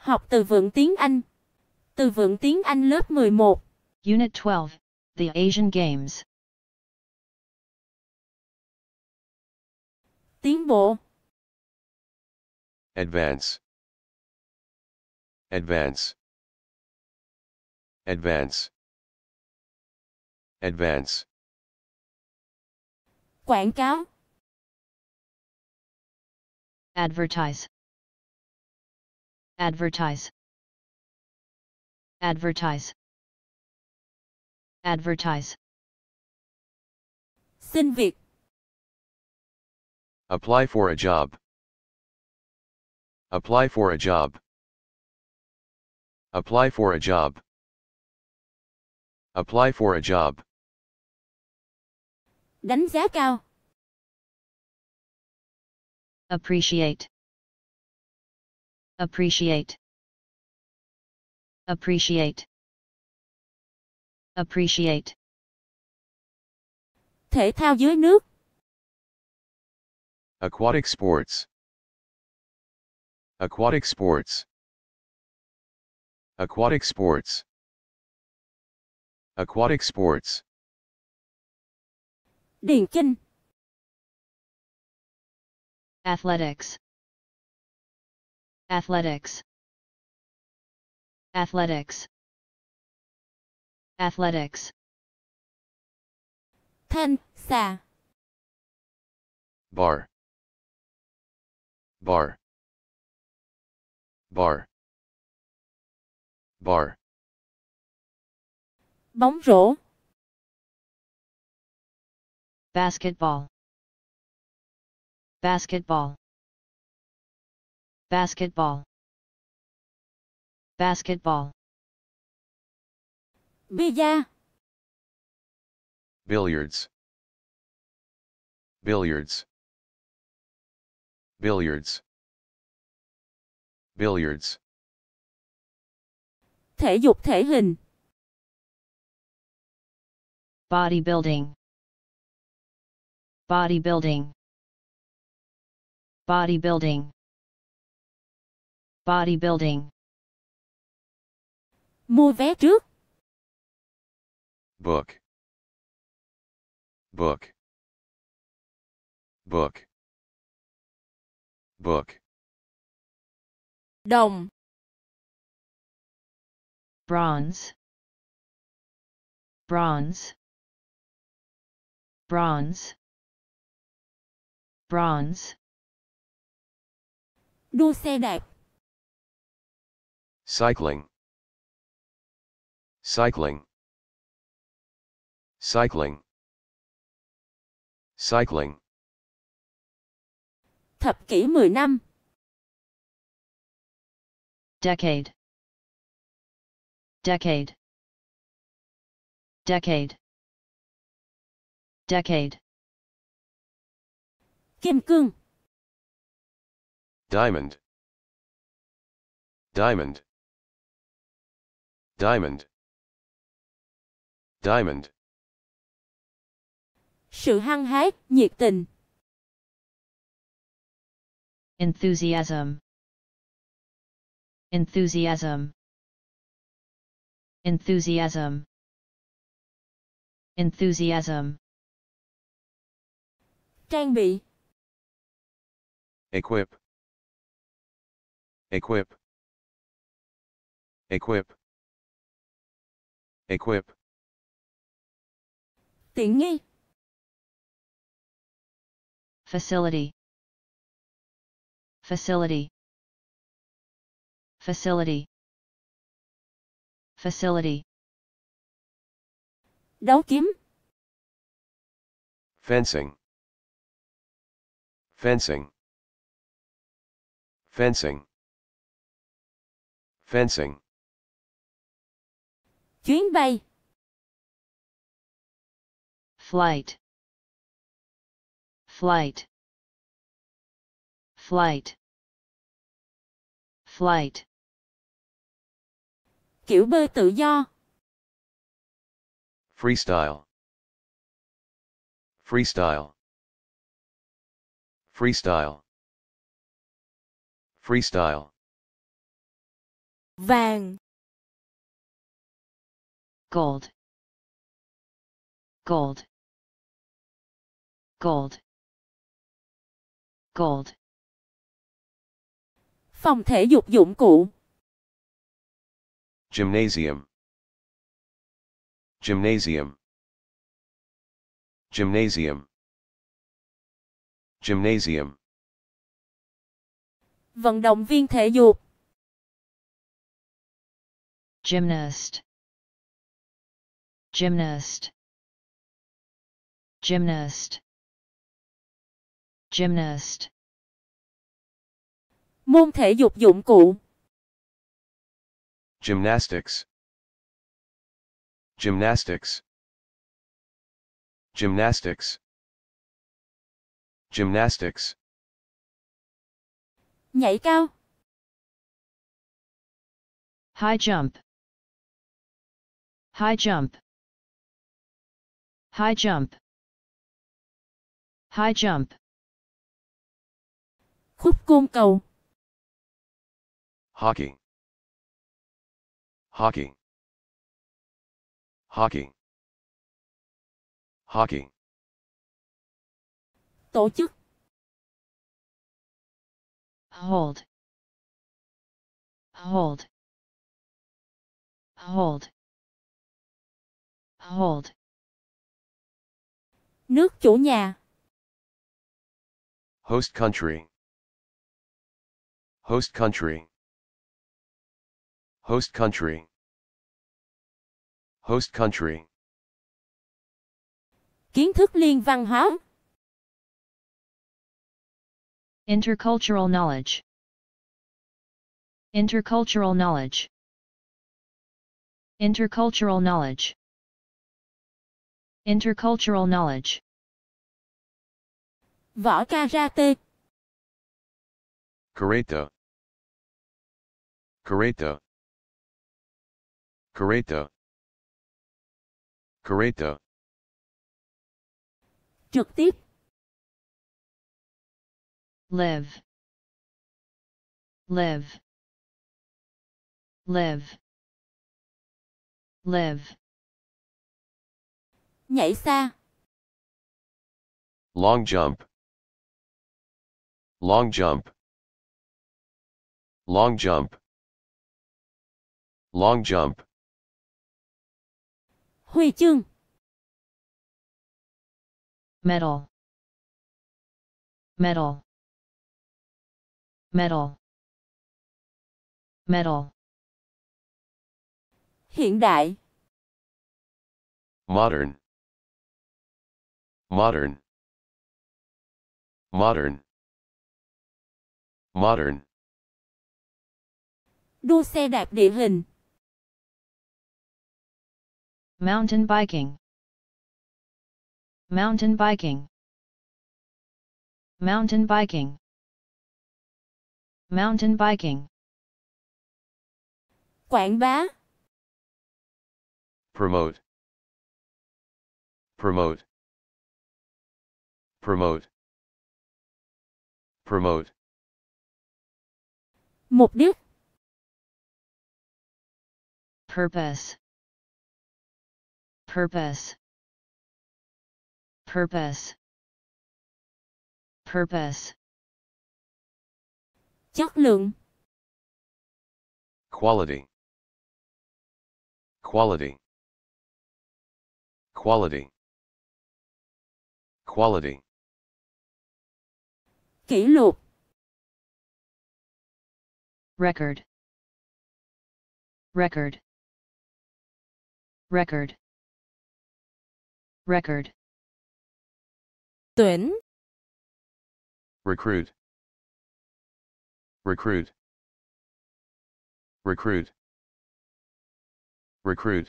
Học từ vựng tiếng Anh. Từ vựng tiếng Anh lớp 11. Unit 12. The Asian Games. Tiến bộ. Advance. Advance. Advance. Advance. Quảng cáo. Advertise. Advertise. Advertise. Advertise. Xin việc. Apply for a job. Apply for a job. Apply for a job. Apply for a job. Đánh giá cao. Appreciate appreciate appreciate appreciate thể thao dưới nước aquatic sports aquatic sports aquatic sports aquatic sports điền kinh athletics Athletics Athletics Athletics Pen, xà Bar Bar Bar Bar Bóng rổ Basketball Basketball basketball basketball billa billiards billiards billiards billiards thể dục thể hình bodybuilding bodybuilding bodybuilding bodybuilding. Mua vé trước. Book. Book. Book. Book. Đồng. Bronze. Bronze. Bronze. Bronze. Đua xe đạp cycling cycling cycling cycling thập kỷ 10 năm decade decade decade decade kim cương diamond diamond Diamond. Diamond. Sự hăng hái, nhiệt tình. Enthusiasm. Enthusiasm. Enthusiasm. Enthusiasm. Trang bị. Equip. Equip. Equip. Equip. nghi. Facility. Facility. Facility. Facility. Đấu kiếm. Fencing. Fencing. Fencing. Fencing. Chuyến bay. Flight. Flight. Flight. Flight. Kiểu bơi tự do. Freestyle. Freestyle. Freestyle. Freestyle. Vàng gold gold gold gold phòng thể dục dụng cụ gymnasium gymnasium gymnasium gymnasium vận động viên thể dục gymnast gymnast gymnast gymnast môn thể dục dụng cụ gymnastics gymnastics gymnastics gymnastics nhảy cao high jump high jump High jump. High jump. Khúc côn cầu. Hockey. Hockey. Hockey. Hawking. Tổ chức. Hold. Hold. Hold. Hold. nước chủ nhà. Host country. Host country. Host country. Host country. Kiến thức liên văn hóa. Intercultural knowledge. Intercultural knowledge. Intercultural knowledge. Intercultural knowledge. Võ karate. Karate. Karate. Karate. Karate. Trực tiếp. Live. Live. Live. Live. Nhảy xa. Long jump. Long jump. Long jump. Long jump. Huy chương. Medal. Medal. Medal. Medal. Hiện đại. Modern. modern modern modern đua xe đạp địa hình mountain biking mountain biking mountain biking mountain biking quảng bá promote promote Promote. Promote. Mục đích. Purpose. Purpose. Purpose. Purpose. Chất lượng. Quality. Quality. Quality. Quality. Kỷ lục Record Record Record Record Tuyển Recruit Recruit Recruit Recruit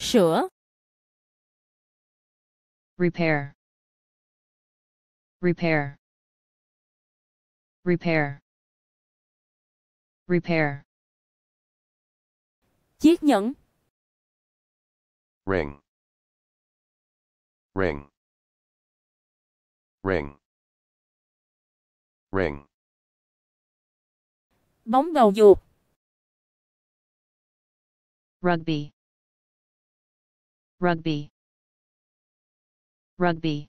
Sure Repair repair repair repair chiếc nhẫn ring ring ring ring bóng bầu dục rugby rugby rugby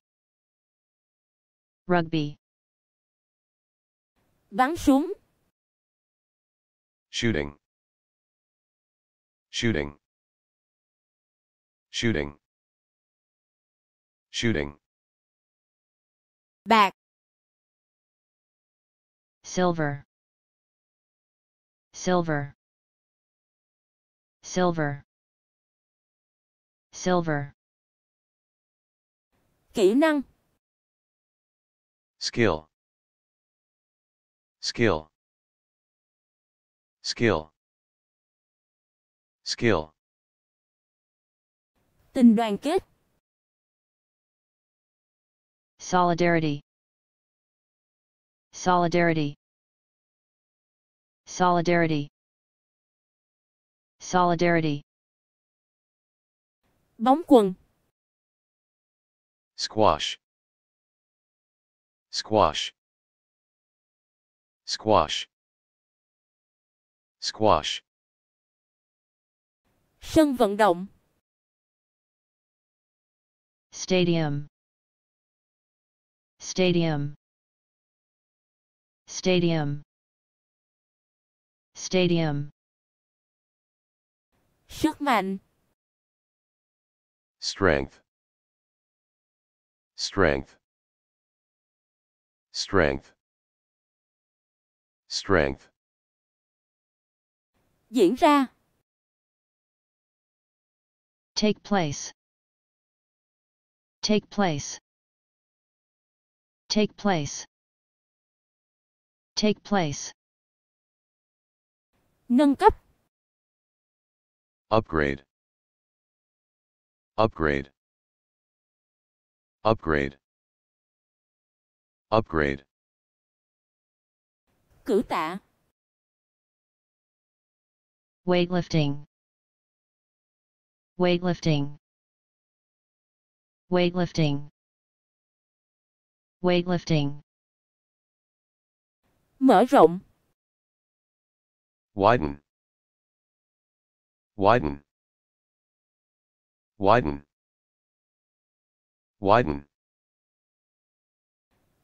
Rugby. Bắn súng. Shooting. Shooting. Shooting. Shooting. Back. Silver. Silver. Silver. Silver. Kỹ năng skill skill skill skill tình đoàn kết solidarity solidarity solidarity solidarity bóng quần squash squash squash squash sân vận động stadium stadium stadium stadium sức mạnh strength strength Strength. Strength. Diễn ra. Take place. Take place. Take place. Take place. Nâng cấp. Upgrade. Upgrade. Upgrade. Upgrade. Cử tạ. Weightlifting. Weightlifting. Weightlifting. Weightlifting. Mở rộng. Widen. Widen. Widen. Widen.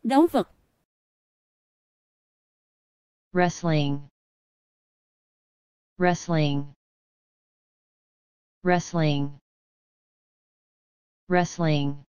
Đấu vật Wrestling Wrestling Wrestling Wrestling